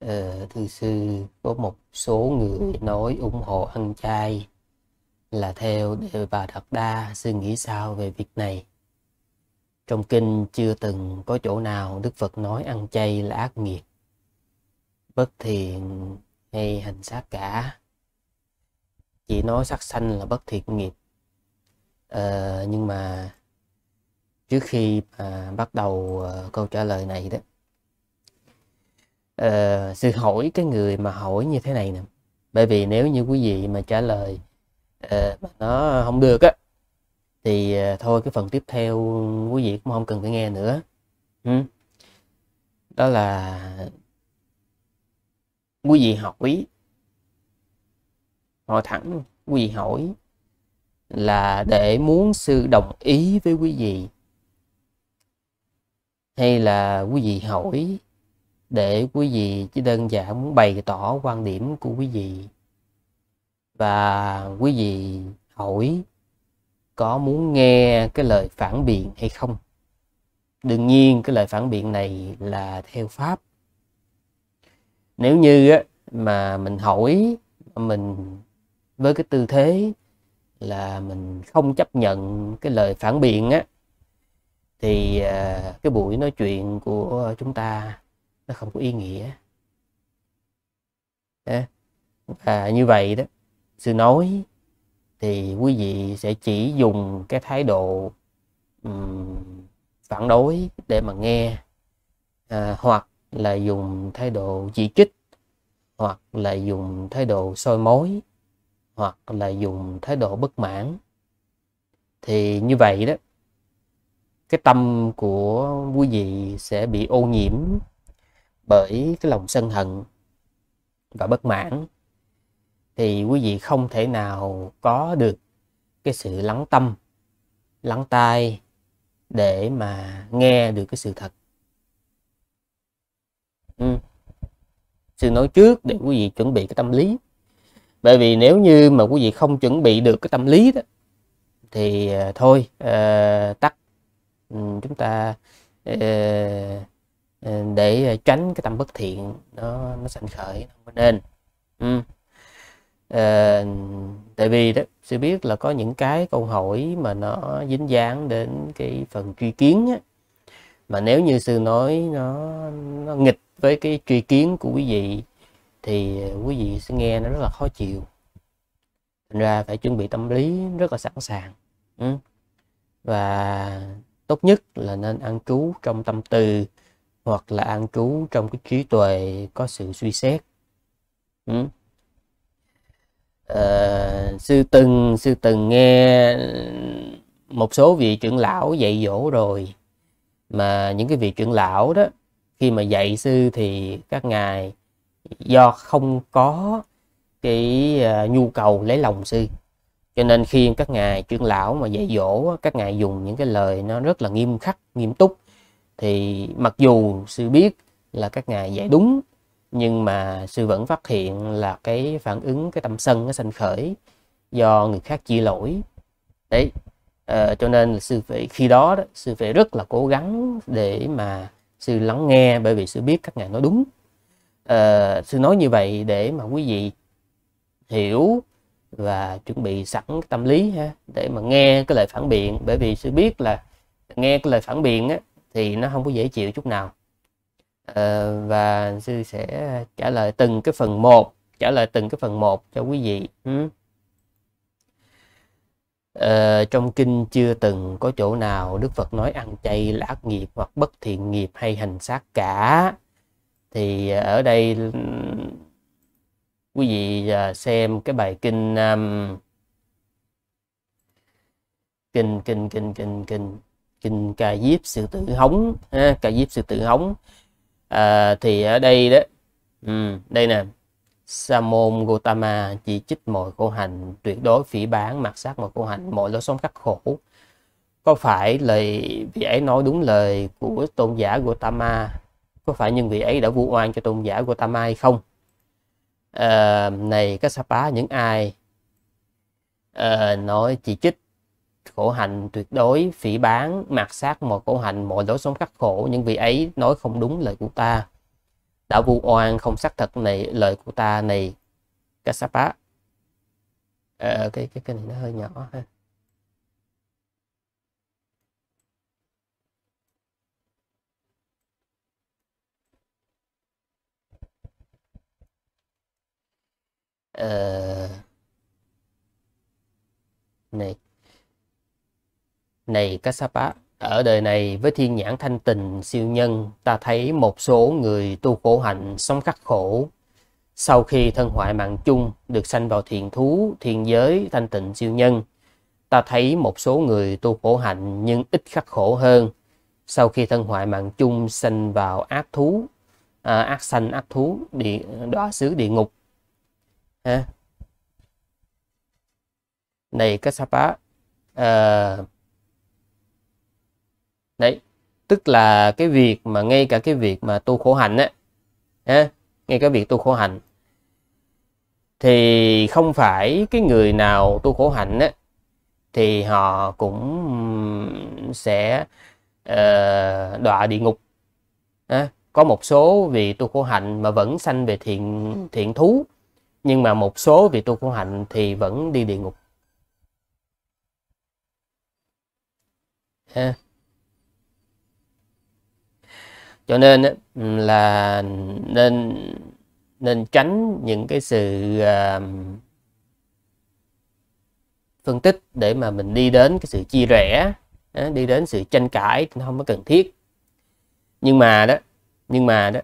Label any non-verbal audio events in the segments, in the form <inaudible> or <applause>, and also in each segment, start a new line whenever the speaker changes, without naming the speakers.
ờ, thưa sư có một số người nói ủng hộ ăn chay là theo đề bà Đạt Đa suy nghĩ sao về việc này trong kinh chưa từng có chỗ nào Đức Phật nói ăn chay là ác nghiệp bất thiện hay hành sát cả chỉ nói sắc sanh là bất thiện nghiệp ờ, nhưng mà trước khi mà bắt đầu ờ, câu trả lời này đó uh, sự hỏi cái người mà hỏi như thế này nè bởi vì nếu như quý vị mà trả lời uh, nó không được á thì uh, thôi cái phần tiếp theo quý vị cũng không cần phải nghe nữa ừ. đó là quý vị hỏi hỏi thẳng quý vị hỏi là để muốn sư đồng ý với quý vị hay là quý vị hỏi để quý vị chỉ đơn giản muốn bày tỏ quan điểm của quý vị và quý vị hỏi có muốn nghe cái lời phản biện hay không đương nhiên cái lời phản biện này là theo pháp nếu như mà mình hỏi mình với cái tư thế là mình không chấp nhận cái lời phản biện á thì à, cái buổi nói chuyện của chúng ta nó không có ý nghĩa và như vậy đó sư nói thì quý vị sẽ chỉ dùng cái thái độ um, phản đối để mà nghe à, hoặc là dùng thái độ chỉ trích hoặc là dùng thái độ soi mối hoặc là dùng thái độ bất mãn thì như vậy đó cái tâm của quý vị sẽ bị ô nhiễm bởi cái lòng sân hận và bất mãn thì quý vị không thể nào có được cái sự lắng tâm lắng tai để mà nghe được cái sự thật ừ. sự nói trước để quý vị chuẩn bị cái tâm lý bởi vì nếu như mà quý vị không chuẩn bị được cái tâm lý đó thì à, thôi uh, tắt ừ, chúng ta uh, Ờ, để ờ, tránh cái tâm bất thiện nó nó sanh khởi nó không nên ừ. à, tại vì đó sẽ biết là có những cái câu hỏi mà nó dính dáng đến cái phần truy kiến á. mà nếu như sư nói nó nó nghịch với cái truy kiến của quý vị thì quý vị sẽ nghe nó rất là khó chịu thành ra phải chuẩn bị tâm lý rất là sẵn sàng ừ. và tốt nhất là nên ăn trú trong tâm từ hoặc là an trú trong cái trí tuệ có sự suy xét ừ. à, sư từng sư từng nghe một số vị trưởng lão dạy dỗ rồi mà những cái vị trưởng lão đó khi mà dạy sư thì các ngài do không có cái uh, nhu cầu lấy lòng sư cho nên khi các ngài trưởng lão mà dạy dỗ các ngài dùng những cái lời nó rất là nghiêm khắc nghiêm túc thì mặc dù sư biết là các ngài dạy đúng nhưng mà sư vẫn phát hiện là cái phản ứng cái tâm sân nó sanh khởi do người khác chia lỗi đấy à, cho nên là sư phải khi đó, đó sư phải rất là cố gắng để mà sư lắng nghe bởi vì sư biết các ngài nói đúng à, sư nói như vậy để mà quý vị hiểu và chuẩn bị sẵn tâm lý ha để mà nghe cái lời phản biện bởi vì sư biết là nghe cái lời phản biện á, thì nó không có dễ chịu chút nào à, và sư sẽ trả lời từng cái phần một trả lời từng cái phần một cho quý vị à, trong kinh chưa từng có chỗ nào đức phật nói ăn chay là ác nghiệp hoặc bất thiện nghiệp hay hành sát cả thì ở đây ừ, quý vị à, xem cái bài kinh um, kinh kinh kinh kinh kinh trình cà diếp sự tự hóng ha, cà diếp sự tự hóng à, thì ở đây đó ừ, đây nè sa môn Gotama chỉ trích mọi cô hành tuyệt đối phỉ bán mặc sát mọi cô hành mọi lối sống khắc khổ có phải lời vị ấy nói đúng lời của tôn giả Gotama có phải nhưng vị ấy đã vu oan cho tôn giả Gotama hay không à, này các sapa những ai à, nói chỉ trích khổ hạnh tuyệt đối phỉ bán mạt sát mọi khổ hạnh mọi lối sống khắc khổ những vị ấy nói không đúng lời của ta đã vu oan không xác thật này lời của ta này Kassapa à, ờ, cái cái cái này nó hơi nhỏ ha ờ, này này Kassapa, ở đời này với thiên nhãn thanh tịnh siêu nhân, ta thấy một số người tu khổ hạnh sống khắc khổ. Sau khi thân hoại mạng chung được sanh vào thiền thú, thiên giới, thanh tịnh siêu nhân, ta thấy một số người tu khổ hạnh nhưng ít khắc khổ hơn. Sau khi thân hoại mạng chung sanh vào ác thú, à, ác sanh ác thú, địa, đó vâng. xứ địa ngục. À. Này Kassapa, à, đấy tức là cái việc mà ngay cả cái việc mà tu khổ hạnh á ngay cái việc tu khổ hạnh thì không phải cái người nào tu khổ hạnh á thì họ cũng sẽ uh, đọa địa ngục à, có một số vì tu khổ hạnh mà vẫn sanh về thiện ừ. thiện thú nhưng mà một số vì tu khổ hạnh thì vẫn đi địa ngục à cho nên là nên nên tránh những cái sự à, phân tích để mà mình đi đến cái sự chia rẽ đi đến sự tranh cãi nó không có cần thiết nhưng mà đó nhưng mà đó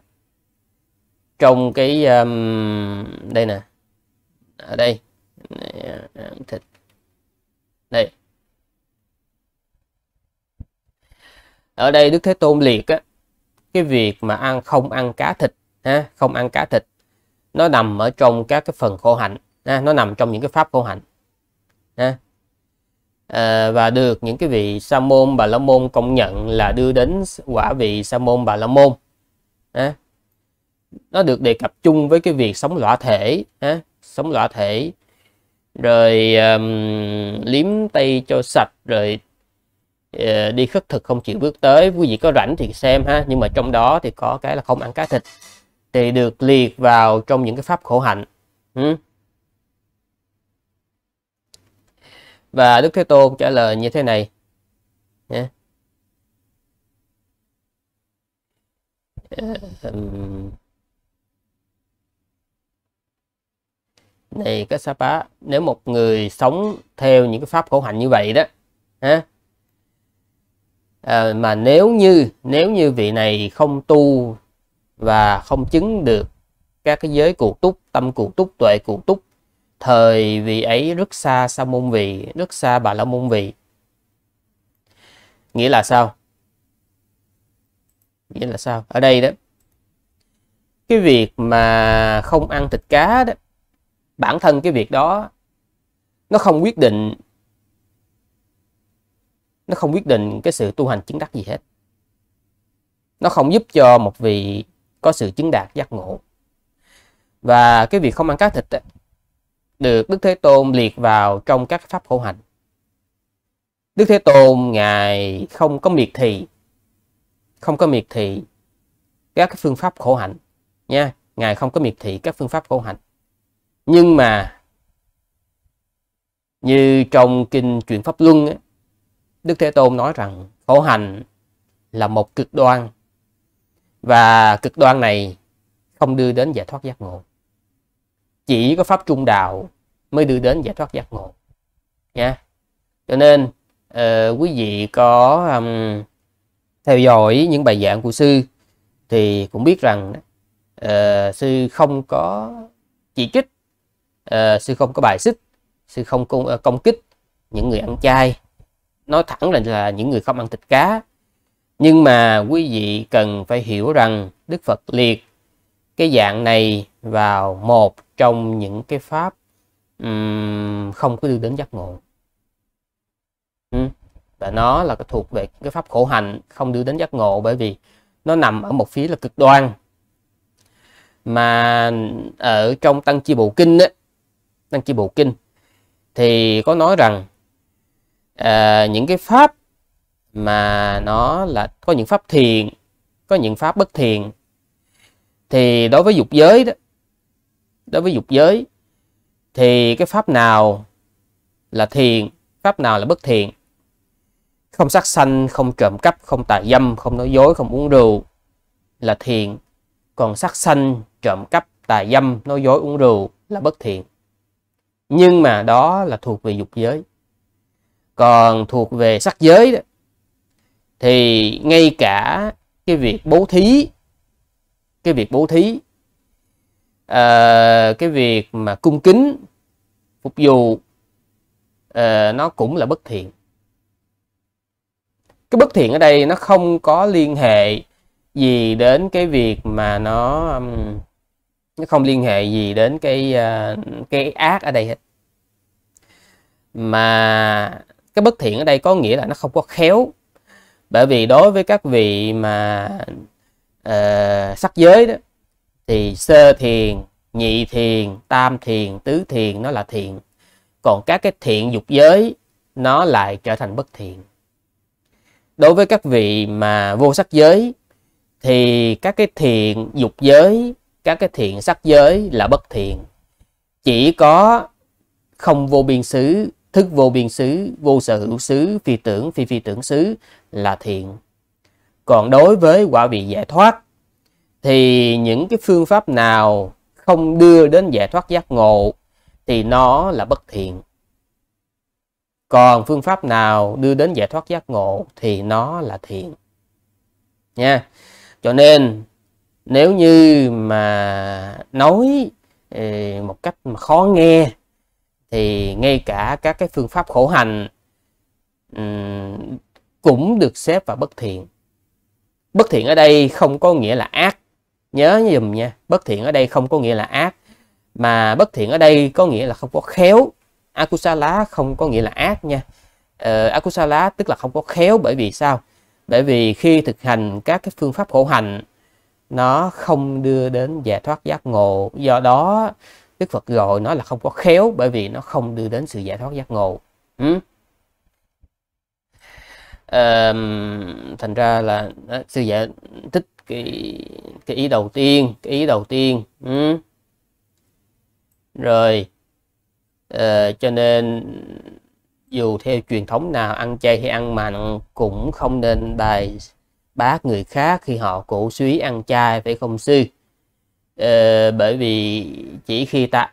trong cái um, đây nè ở đây thịt đây ở đây đức thế tôn liệt á cái việc mà ăn không ăn cá thịt ha, không ăn cá thịt nó nằm ở trong các cái phần khổ hạnh ha, nó nằm trong những cái pháp khổ hạnh ha. À, và được những cái vị sa môn bà la môn công nhận là đưa đến quả vị sa môn bà la môn ha. nó được đề cập chung với cái việc sống lõa thể ha, sống lõa thể rồi um, liếm tay cho sạch rồi Ờ, đi khất thực không chịu bước tới quý vị có rảnh thì xem ha nhưng mà trong đó thì có cái là không ăn cá thịt thì được liệt vào trong những cái pháp khổ hạnh ừ. và đức thế tôn trả lời như thế này yeah. um, ờ, này cái Sapa nếu một người sống theo những cái pháp khổ hạnh như vậy đó ha à, mà nếu như nếu như vị này không tu và không chứng được các cái giới cụ túc tâm cụ túc tuệ cụ túc thời vị ấy rất xa sa môn vị rất xa bà la môn vị nghĩa là sao nghĩa là sao ở đây đó cái việc mà không ăn thịt cá đó bản thân cái việc đó nó không quyết định nó không quyết định cái sự tu hành chứng đắc gì hết nó không giúp cho một vị có sự chứng đạt giác ngộ và cái việc không ăn cá thịt ấy, được Đức Thế Tôn liệt vào trong các pháp khổ hạnh Đức Thế Tôn ngài không có miệt thị không có miệt thị các phương pháp khổ hạnh nha ngài không có miệt thị các phương pháp khổ hạnh nhưng mà như trong kinh truyền pháp luân ấy, Đức Thế Tôn nói rằng khổ hạnh là một cực đoan và cực đoan này không đưa đến giải thoát giác ngộ. Chỉ có pháp trung đạo mới đưa đến giải thoát giác ngộ. Nha. Cho nên uh, quý vị có um, theo dõi những bài giảng của sư thì cũng biết rằng uh, sư không có chỉ trích, uh, sư không có bài xích, sư không công, uh, công kích những người ăn chay nói thẳng là, là những người không ăn thịt cá nhưng mà quý vị cần phải hiểu rằng Đức Phật liệt cái dạng này vào một trong những cái pháp um, không có đưa đến giác ngộ ừ. và nó là cái thuộc về cái pháp khổ hạnh không đưa đến giác ngộ bởi vì nó nằm ở một phía là cực đoan mà ở trong tăng chi bộ kinh á tăng chi bộ kinh thì có nói rằng à, những cái pháp mà nó là có những pháp thiền có những pháp bất thiền thì đối với dục giới đó đối với dục giới thì cái pháp nào là thiền pháp nào là bất thiền không sát sanh không trộm cắp không tà dâm không nói dối không uống rượu là thiền còn sát sanh trộm cắp tà dâm nói dối uống rượu là bất thiện nhưng mà đó là thuộc về dục giới còn thuộc về sắc giới đó, thì ngay cả cái việc bố thí cái việc bố thí à, cái việc mà cung kính phục vụ à, nó cũng là bất thiện cái bất thiện ở đây nó không có liên hệ gì đến cái việc mà nó nó không liên hệ gì đến cái ờ, cái ác ở đây hết mà cái bất thiện ở đây có nghĩa là nó không có khéo bởi vì đối với các vị mà uh, sắc giới đó thì sơ thiền nhị thiền tam thiền tứ thiền nó là thiện còn các cái thiện dục giới nó lại trở thành bất thiện đối với các vị mà vô sắc giới thì các cái thiện dục giới các cái thiện sắc giới là bất thiện chỉ có không vô biên xứ thức vô biên xứ, vô sở hữu xứ, phi tưởng, phi phi tưởng xứ là thiện. Còn đối với quả vị giải thoát thì những cái phương pháp nào không đưa đến giải thoát giác ngộ thì nó là bất thiện. Còn phương pháp nào đưa đến giải thoát giác ngộ thì nó là thiện. Nha. Cho nên nếu như mà nói ờ, một cách mà khó nghe thì ngay cả các cái phương pháp khổ hành cũng được xếp vào bất thiện bất thiện ở đây không có nghĩa là ác nhớ dùm nha bất thiện ở đây không có nghĩa là ác mà bất thiện ở đây có nghĩa là không có khéo akusala không có nghĩa là ác nha ờ, akusala tức là không có khéo bởi vì sao bởi vì khi thực hành các cái phương pháp khổ hành nó không đưa đến giải thoát giác ngộ do đó Đức Phật gọi nó là không có khéo bởi vì nó không đưa đến sự giải thoát giác ngộ. Ừ? À, thành ra là sư giả thích cái cái ý đầu tiên, cái ý đầu tiên. Ừ? Rồi à, cho nên dù theo truyền thống nào ăn chay hay ăn mặn cũng không nên bài bác người khác khi họ cổ suý ăn chay phải không sư? Ờ, bởi vì chỉ khi ta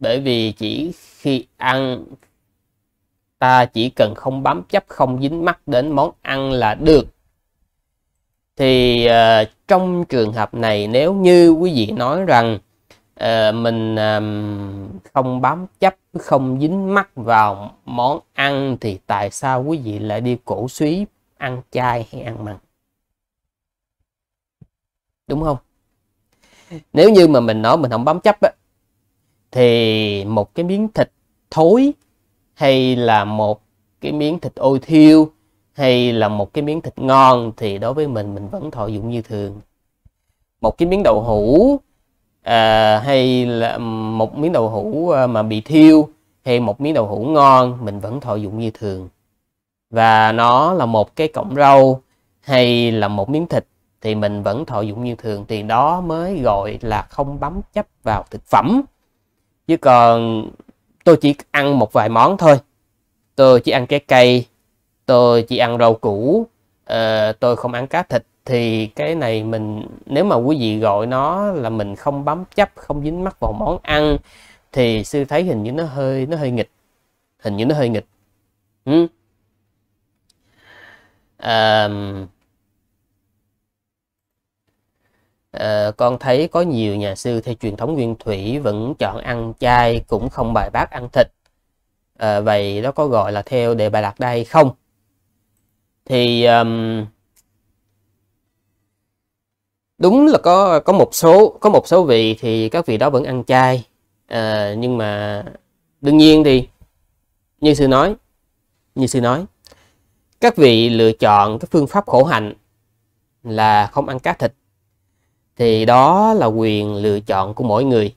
bởi vì chỉ khi ăn ta chỉ cần không bám chấp không dính mắt đến món ăn là được thì uh, trong trường hợp này nếu như quý vị nói rằng uh, mình um, không bám chấp không dính mắt vào món ăn thì tại sao quý vị lại đi cổ suý ăn chay hay ăn mặn đúng không <laughs> nếu như mà mình nói mình không bám chấp á thì một cái miếng thịt thối hay là một cái miếng thịt ôi thiêu hay là một cái miếng thịt ngon thì đối với mình mình vẫn thọ dụng như thường một cái miếng đậu hũ à, hay là một miếng đậu hũ à, mà bị thiêu hay một miếng đậu hũ ngon mình vẫn thọ dụng như thường và nó là một cái cọng rau hay là một miếng thịt thì mình vẫn thọ dụng như thường thì đó mới gọi là không bấm chấp vào thực phẩm chứ còn tôi chỉ ăn một vài món thôi tôi chỉ ăn trái cây tôi chỉ ăn rau củ uh, tôi không ăn cá thịt thì cái này mình nếu mà quý vị gọi nó là mình không bấm chấp không dính mắc vào món ăn thì sư thấy hình như nó hơi nó hơi nghịch hình như nó hơi nghịch ừ. um, Ờ, con thấy có nhiều nhà sư theo truyền thống nguyên thủy vẫn chọn ăn chay cũng không bài bác ăn thịt à, vậy đó có gọi là theo đề bài đặt đây không thì um, đúng là có có một số có một số vị thì các vị đó vẫn ăn chay à, nhưng mà đương nhiên thì như sư nói như sư nói các vị lựa chọn cái phương pháp khổ hạnh là không ăn cá thịt thì đó là quyền lựa chọn của mỗi người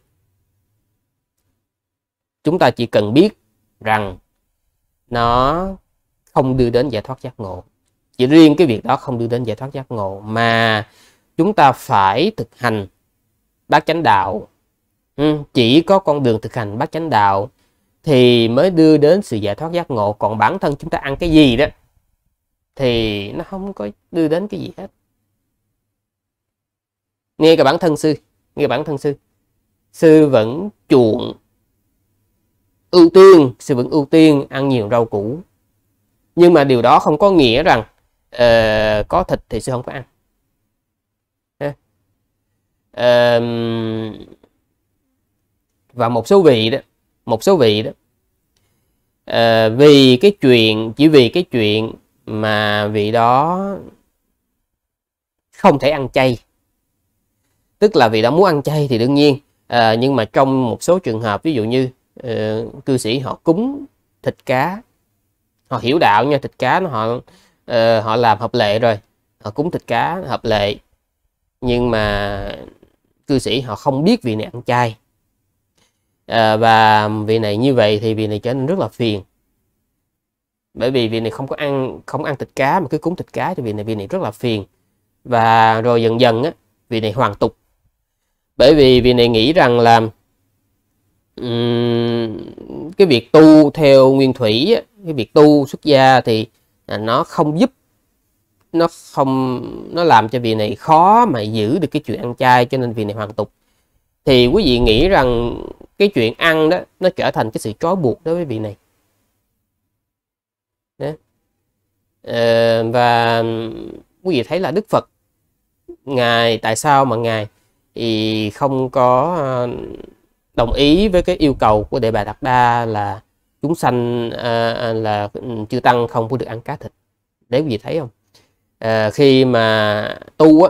chúng ta chỉ cần biết rằng nó không đưa đến giải thoát giác ngộ chỉ riêng cái việc đó không đưa đến giải thoát giác ngộ mà chúng ta phải thực hành bát chánh đạo ừ, chỉ có con đường thực hành bát chánh đạo thì mới đưa đến sự giải thoát giác ngộ còn bản thân chúng ta ăn cái gì đó thì nó không có đưa đến cái gì hết nghe cả bản thân sư nghe bản thân sư sư vẫn chuộng ưu tiên sư vẫn ưu tiên ăn nhiều rau củ nhưng mà điều đó không có nghĩa rằng uh, có thịt thì sư không có ăn uh, và một số vị đó một số vị đó uh, vì cái chuyện chỉ vì cái chuyện mà vị đó không thể ăn chay tức là vì đã muốn ăn chay thì đương nhiên à, nhưng mà trong một số trường hợp ví dụ như uh, cư sĩ họ cúng thịt cá họ hiểu đạo nha thịt cá nó họ uh, họ làm hợp lệ rồi họ cúng thịt cá hợp lệ nhưng mà cư sĩ họ không biết vị này ăn chay à, và vị này như vậy thì vị này trở nên rất là phiền bởi vì vị này không có ăn không ăn thịt cá mà cứ cúng thịt cá thì vị này vị này rất là phiền và rồi dần dần á vị này hoàn tục bởi vì vị này nghĩ rằng là um, cái việc tu theo nguyên thủy cái việc tu xuất gia thì à, nó không giúp nó không nó làm cho vị này khó mà giữ được cái chuyện ăn chay cho nên vị này hoàn tục thì quý vị nghĩ rằng cái chuyện ăn đó nó trở thành cái sự trói buộc đối với vị này Ờ, và quý vị thấy là đức phật ngài tại sao mà ngài thì không có ờ, đồng ý với cái yêu cầu của Đề Bà Đạt Đa là chúng sanh à, là ừ, chưa tăng không có được ăn cá thịt để quý vị thấy không à, khi mà tu á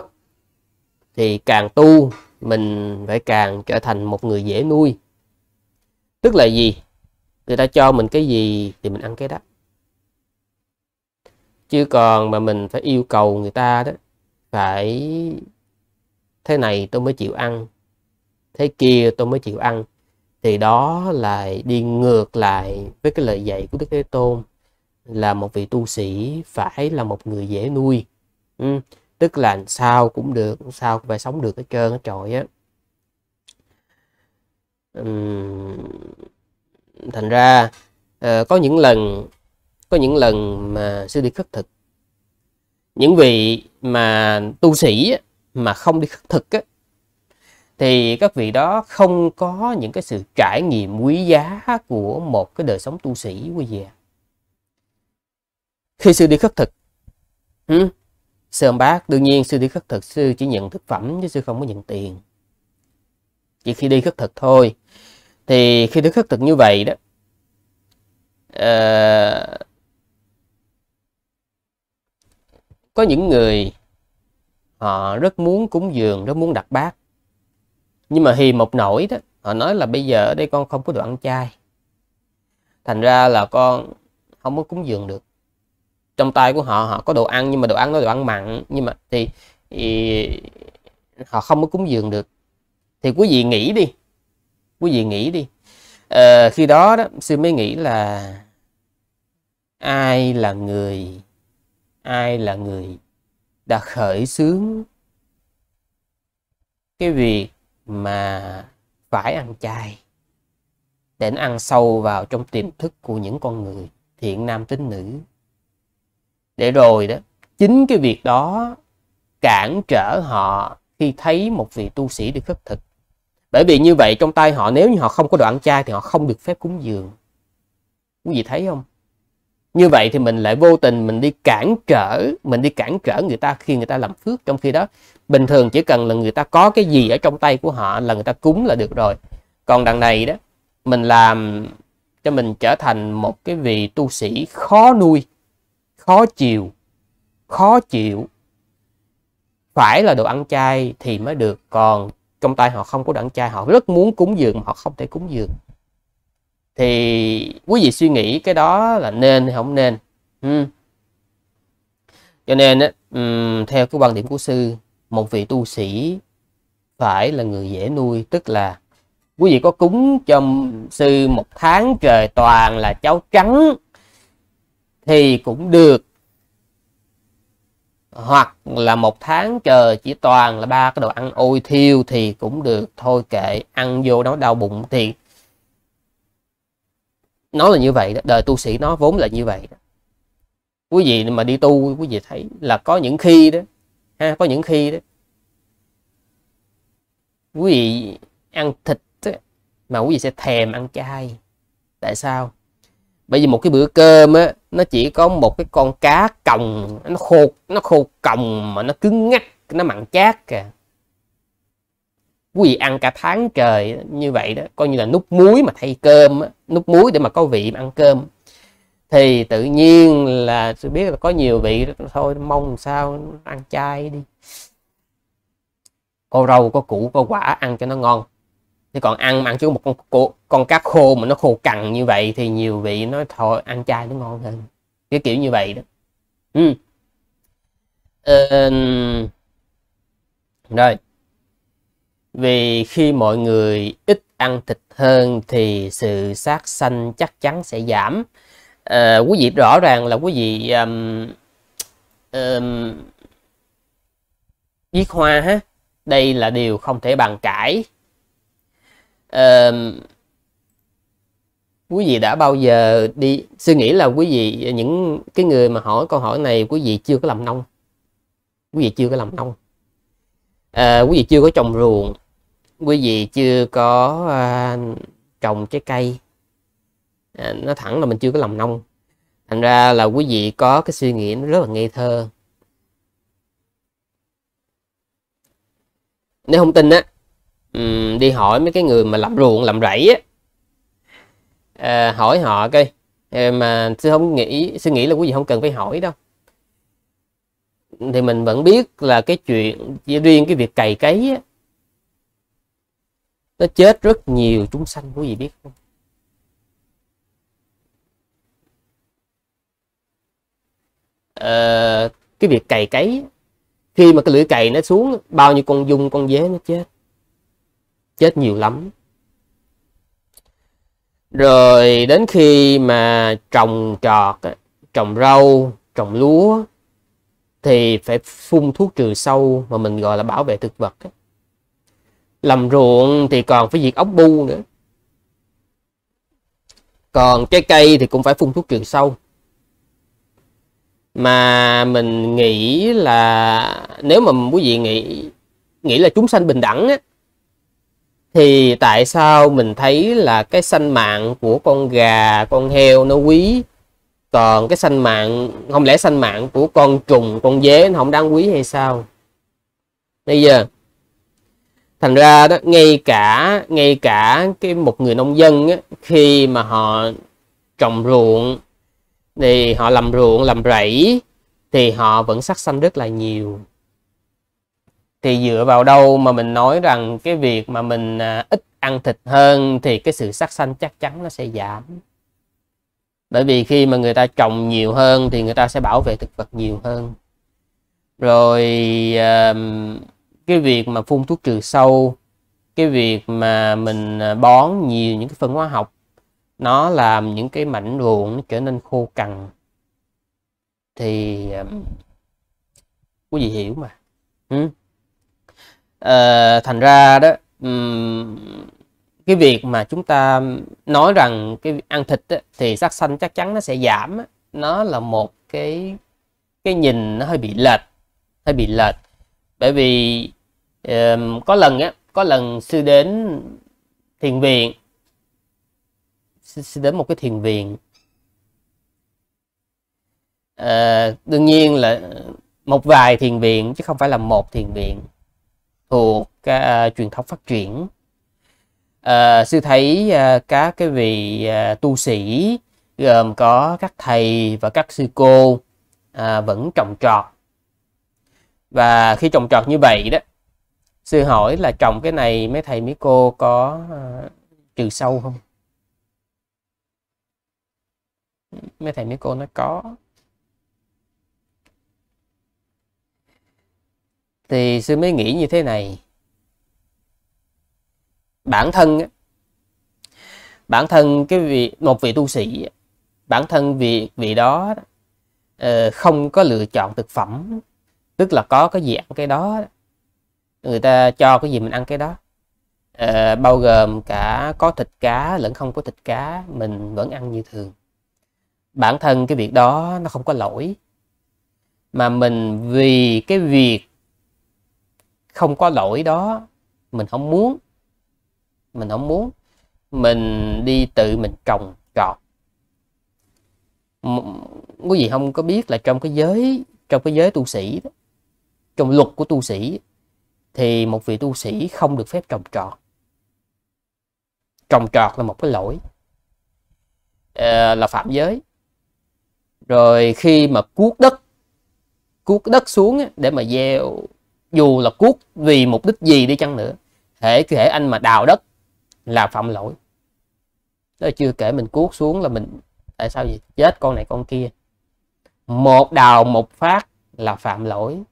thì càng tu mình phải càng trở thành một người dễ nuôi tức là gì người ta cho mình cái gì thì mình ăn cái đó chứ còn mà mình phải yêu cầu người ta đó phải thế này tôi mới chịu ăn thế kia tôi mới chịu ăn thì đó là đi ngược lại với cái lời dạy của đức thế tôn là một vị tu sĩ phải là một người dễ nuôi ừ. tức là sao cũng được sao cũng phải sống được hết trơn hết trọi á thành ra ờ, có những lần có những lần mà sư đi khất thực những vị mà tu sĩ mà không đi khất thực ấy, thì các vị đó không có những cái sự trải nghiệm quý giá của một cái đời sống tu sĩ quý vị khi sư đi khất thực ừ, sư ông bác đương nhiên sư đi khất thực sư chỉ nhận thực phẩm chứ sư không có nhận tiền chỉ khi đi khất thực thôi thì khi đi khất thực như vậy đó uh, có những người họ ờ, rất muốn cúng dường rất muốn đặt bát nhưng mà hì một nổi đó họ nói là bây giờ ở đây con không có được ăn chay thành ra là con không có cúng dường được trong tay của họ họ có đồ ăn nhưng mà đồ ăn nó đồ ăn mặn nhưng mà thì, thì họ không có cúng dường được thì quý vị nghĩ đi quý vị nghĩ đi à, khi đó đó sư mới nghĩ là ai là người ai là người đã khởi xướng cái việc mà phải ăn chay để ăn sâu vào trong tiềm thức của những con người thiện nam tính nữ để rồi đó chính cái việc đó cản trở họ khi thấy một vị tu sĩ được khất thực bởi vì như vậy trong tay họ nếu như họ không có đoạn chay thì họ không được phép cúng dường quý vị thấy không như vậy thì mình lại vô tình mình đi cản trở mình đi cản trở người ta khi người ta làm phước trong khi đó bình thường chỉ cần là người ta có cái gì ở trong tay của họ là người ta cúng là được rồi còn đằng này đó mình làm cho mình trở thành một cái vị tu sĩ khó nuôi khó chịu khó chịu phải là đồ ăn chay thì mới được còn trong tay họ không có đồ ăn chay họ rất muốn cúng dường mà họ không thể cúng dường thì quý vị suy nghĩ cái đó là nên hay không nên ừ. cho nên um, theo cái quan điểm của sư một vị tu sĩ phải là người dễ nuôi tức là quý vị có cúng cho sư một tháng trời toàn là cháo trắng thì cũng được hoặc là một tháng trời chỉ toàn là ba cái đồ ăn ôi thiêu thì cũng được thôi kệ ăn vô nó đau bụng thì nó là như vậy đó. đời tu sĩ nó vốn là như vậy đó. quý vị mà đi tu quý vị thấy là có những khi đó ha có những khi đó quý vị ăn thịt đó, mà quý vị sẽ thèm ăn chay tại sao bởi vì một cái bữa cơm á nó chỉ có một cái con cá còng nó khô nó khô còng mà nó cứng ngắt nó mặn chát kìa quý vị ăn cả tháng trời như vậy đó coi như là nút muối mà thay cơm nút muối để mà có vị mà ăn cơm thì tự nhiên là tôi biết là có nhiều vị đó, thôi mong sao ăn chay đi có rau có củ có quả ăn cho nó ngon chứ còn ăn mà ăn chứ một con con, con cá khô mà nó khô cằn như vậy thì nhiều vị nói thôi ăn chay nó ngon hơn cái kiểu như vậy đó ừ. Uh, rồi vì khi mọi người ít ăn thịt hơn thì sự sát sanh chắc chắn sẽ giảm. À, quý vị rõ ràng là quý vị um, um, giết hoa ha. Đây là điều không thể bàn cãi. Um, quý vị đã bao giờ đi suy nghĩ là quý vị những cái người mà hỏi câu hỏi này quý vị chưa có làm nông quý vị chưa có làm nông à, quý vị chưa có trồng ruộng quý vị chưa có à, trồng trái cây à, nó thẳng là mình chưa có lòng nông thành ra là quý vị có cái suy nghĩ nó rất là ngây thơ nếu không tin á um, đi hỏi mấy cái người mà làm ruộng làm rẫy á à, hỏi họ coi à, mà sư không nghĩ suy nghĩ là quý vị không cần phải hỏi đâu thì mình vẫn biết là cái chuyện chỉ riêng cái việc cày cấy á, nó chết rất nhiều chúng sanh quý vị biết không à, cái việc cày cấy khi mà cái lưỡi cày nó xuống bao nhiêu con dung con dế nó chết chết nhiều lắm rồi đến khi mà trồng trọt trồng rau trồng lúa thì phải phun thuốc trừ sâu mà mình gọi là bảo vệ thực vật ấy làm ruộng thì còn phải diệt ốc bu nữa còn cái cây thì cũng phải phun thuốc trừ sâu mà mình nghĩ là nếu mà quý vị nghĩ nghĩ là chúng sanh bình đẳng á, thì tại sao mình thấy là cái sanh mạng của con gà con heo nó quý còn cái sanh mạng không lẽ sanh mạng của con trùng con dế nó không đáng quý hay sao bây giờ thành ra đó ngay cả ngay cả cái một người nông dân á, khi mà họ trồng ruộng thì họ làm ruộng làm rẫy thì họ vẫn sát sanh rất là nhiều thì dựa vào đâu mà mình nói rằng cái việc mà mình à, ít ăn thịt hơn thì cái sự sát sanh chắc chắn nó sẽ giảm bởi vì khi mà người ta trồng nhiều hơn thì người ta sẽ bảo vệ thực vật nhiều hơn rồi uh, cái việc mà phun thuốc trừ sâu cái việc mà mình à, bón nhiều những cái phân hóa học nó làm những cái mảnh ruộng nó trở nên khô cằn thì có à, gì ừ. hiểu mà ừ. à, thành ra đó cái việc mà chúng ta nói rằng cái ăn thịt á, thì sắc xanh chắc chắn nó sẽ giảm nó là một cái cái nhìn nó hơi bị lệch hơi bị lệch bởi vì um, có lần á có lần sư đến thiền viện sư, sư đến một cái thiền viện à, đương nhiên là một vài thiền viện chứ không phải là một thiền viện thuộc cái, uh, truyền thống phát triển à, sư thấy uh, các cái vị uh, tu sĩ gồm có các thầy và các sư cô uh, vẫn trồng trọt và khi trồng trọt như vậy đó sư hỏi là trồng cái này mấy thầy mấy cô có uh, trừ sâu không mấy thầy mấy cô nó có thì sư mới nghĩ như thế này bản thân bản thân cái vị một vị tu sĩ bản thân vị vị đó ờ, không có lựa chọn thực phẩm tức là có cái gì ăn cái đó người ta cho cái gì mình ăn cái đó à, bao gồm cả có thịt cá lẫn không có thịt cá mình vẫn ăn như thường bản thân cái việc đó nó không có lỗi mà mình vì cái việc không có lỗi đó mình không muốn mình không muốn mình đi tự mình trồng trọt quý vị không có biết là trong cái giới trong cái giới tu sĩ đó, trong luật của tu sĩ thì một vị tu sĩ không được phép trồng trọt trồng trọt là một cái lỗi ờ, là phạm giới rồi khi mà cuốc đất cuốc đất xuống để mà gieo dù là cuốc vì mục đích gì đi chăng nữa hễ hễ anh mà đào đất là phạm lỗi đó chưa kể mình cuốc xuống là mình tại sao gì chết con này con kia một đào một phát là phạm lỗi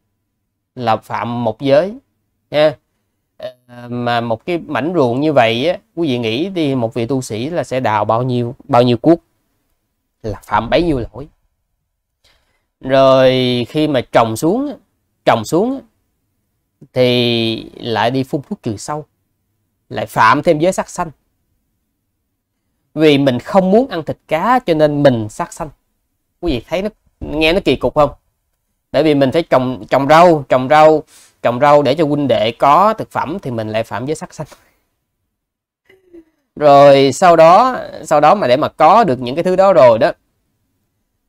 là phạm một giới nha ờ, mà một cái mảnh ruộng như vậy á, quý vị nghĩ đi một vị tu sĩ là sẽ đào bao nhiêu bao nhiêu cuốc là phạm bấy nhiêu lỗi rồi khi mà trồng xuống trồng xuống thì lại đi phun thuốc trừ sâu lại phạm thêm giới sắc xanh vì mình không muốn ăn thịt cá cho nên mình sát xanh quý vị thấy nó nghe nó kỳ cục không bởi vì mình phải trồng trồng rau trồng rau trồng rau để cho huynh đệ có thực phẩm thì mình lại phạm giới sắc xanh rồi sau đó sau đó mà để mà có được những cái thứ đó rồi đó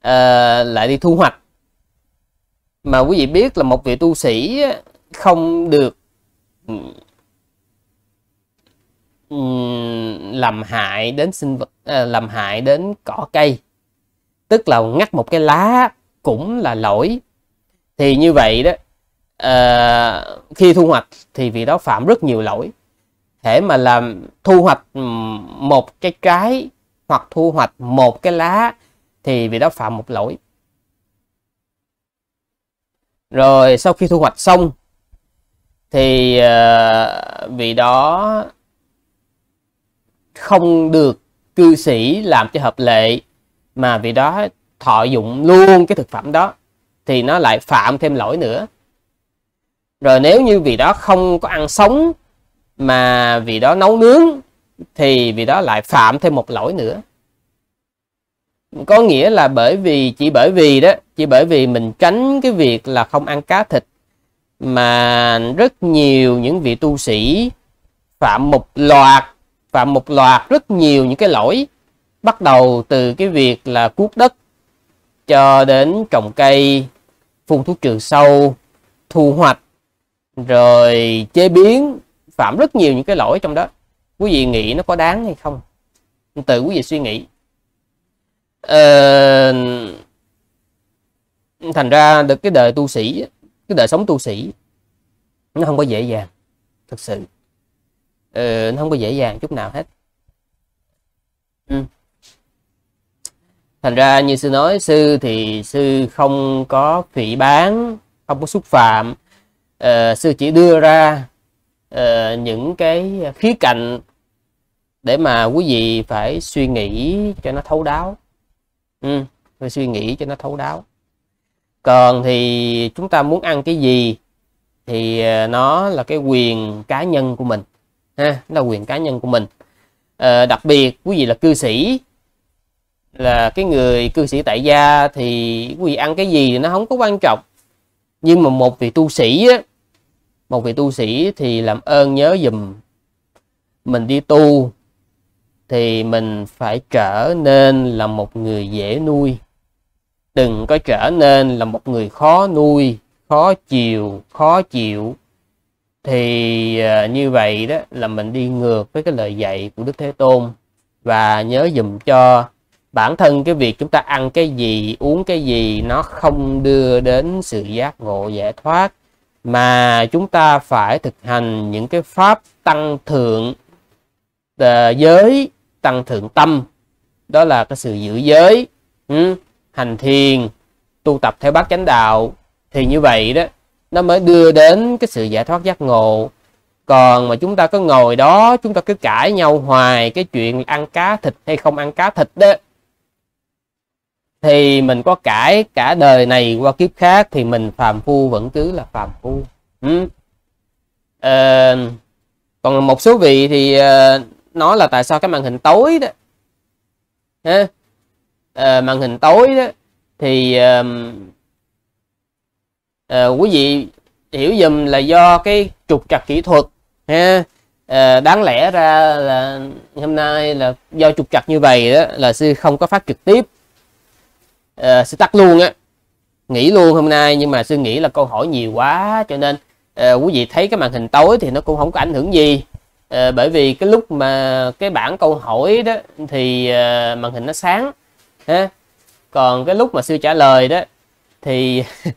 à, lại đi thu hoạch mà quý vị biết là một vị tu sĩ không được làm hại đến sinh vật ờ, làm hại đến cỏ cây tức là ngắt một cái lá cũng là lỗi thì như vậy đó à, khi thu hoạch thì vị đó phạm rất nhiều lỗi thể mà làm thu hoạch một cái trái hoặc thu hoạch một cái lá thì vị đó phạm một lỗi rồi sau khi thu hoạch xong thì uh, vị đó không được cư sĩ làm cho hợp lệ mà vì đó thọ dụng luôn cái thực phẩm đó thì nó lại phạm thêm lỗi nữa rồi nếu như vì đó không có ăn sống mà vì đó nấu nướng thì vì đó lại phạm thêm một lỗi nữa có nghĩa là bởi vì chỉ bởi vì đó chỉ bởi vì mình tránh cái việc là không ăn cá thịt mà rất nhiều những vị tu sĩ phạm một loạt phạm một loạt rất nhiều những cái lỗi bắt đầu từ cái việc là cuốc đất cho đến trồng cây phun thuốc trừ sâu thu hoạch rồi chế biến phạm rất nhiều những cái lỗi trong đó quý vị nghĩ nó có đáng hay không tự quý vị suy nghĩ ờ, thành ra được cái đời tu sĩ cái đời sống tu sĩ nó không có dễ dàng thực sự ờ, nó không có dễ dàng chút nào hết ừ thành ra như sư nói sư thì sư không có phỉ bán không có xúc phạm uh, sư chỉ đưa ra uh, những cái khía cạnh để mà quý vị phải suy nghĩ cho nó thấu đáo ừ, phải suy nghĩ cho nó thấu đáo còn thì chúng ta muốn ăn cái gì thì ờ, nó là cái quyền cá nhân của mình ha nó là quyền cá nhân của mình à, đặc biệt quý vị là cư sĩ là cái người cư sĩ tại gia thì quý ăn cái gì nó không có quan trọng nhưng mà một vị tu sĩ á, một vị tu sĩ thì làm ơn nhớ dùm mình đi tu thì mình phải trở nên là một người dễ nuôi đừng có trở nên là một người khó nuôi khó chịu khó chịu thì à, như vậy đó là mình đi ngược với cái lời dạy của đức thế tôn và nhớ dùm cho bản thân cái việc chúng ta ăn cái gì uống cái gì nó không đưa đến sự giác ngộ giải thoát mà chúng ta phải thực hành những cái pháp tăng thượng ờ, giới tăng thượng tâm đó là cái sự giữ giới ừ, hành thiền tu tập theo bát chánh đạo thì như vậy đó nó mới đưa đến cái sự giải thoát giác ngộ còn mà chúng ta cứ ngồi đó chúng ta cứ cãi nhau hoài cái chuyện ăn cá thịt hay không ăn cá thịt đó thì mình có cãi cả đời này qua kiếp khác thì mình phàm phu vẫn cứ là phàm phu ừ. à, còn một số vị thì à, nói là tại sao cái màn hình tối đó ha? À, ờ, màn hình tối đó thì à, à, quý vị hiểu dùm là do cái trục trặc kỹ thuật ha à, đáng lẽ ra là hôm nay là do trục trặc như vậy đó là sư không có phát trực tiếp uh, ờ, sư tắt luôn á nghỉ luôn hôm nay nhưng mà sư nghĩ là câu hỏi nhiều quá cho nên uh, quý vị thấy cái màn hình tối thì nó cũng không có ảnh hưởng gì uh, bởi vì cái lúc mà cái bảng câu hỏi đó thì uh, màn hình nó sáng ha còn cái lúc mà sư trả lời đó thì <laughs>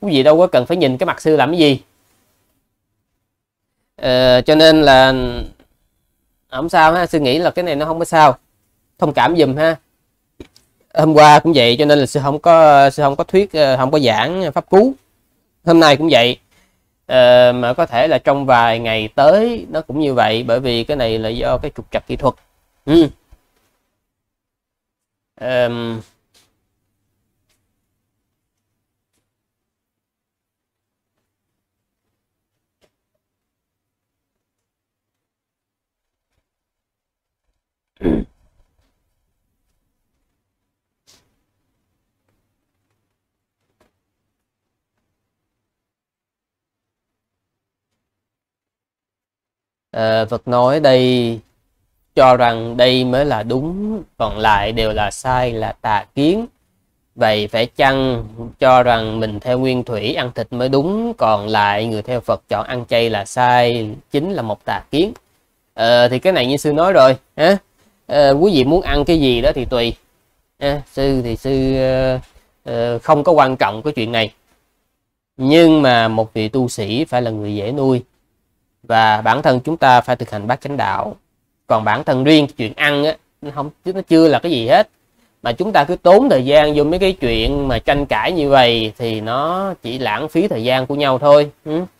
quý vị đâu có cần phải nhìn cái mặt sư làm cái gì uh, cho nên là không sao ha sư nghĩ là cái này nó không có sao thông cảm dùm ha hôm qua cũng vậy cho nên là sư không có sư không có thuyết ờ, không có giảng pháp cú hôm nay cũng vậy à, mà có thể là trong vài ngày tới nó cũng như vậy bởi vì cái này là do cái trục trặc kỹ thuật ừ. à, mm Ờ, Phật nói đây cho rằng đây mới là đúng còn lại đều là sai là tà kiến vậy phải chăng cho rằng mình theo nguyên thủy ăn thịt mới đúng còn lại người theo Phật chọn ăn chay là sai chính là một tà kiến à, thì cái này như sư nói rồi ha à, quý vị muốn ăn cái gì đó thì tùy à, sư thì sư uh, uh, không có quan trọng cái chuyện này nhưng mà một vị tu sĩ phải là người dễ nuôi và bản thân chúng ta phải thực hành bát chánh đạo còn bản thân riêng chuyện ăn á nó không nó chưa là cái gì hết mà chúng ta cứ tốn thời gian vô mấy cái chuyện mà tranh cãi như vậy thì nó chỉ lãng phí thời gian của nhau thôi ừ.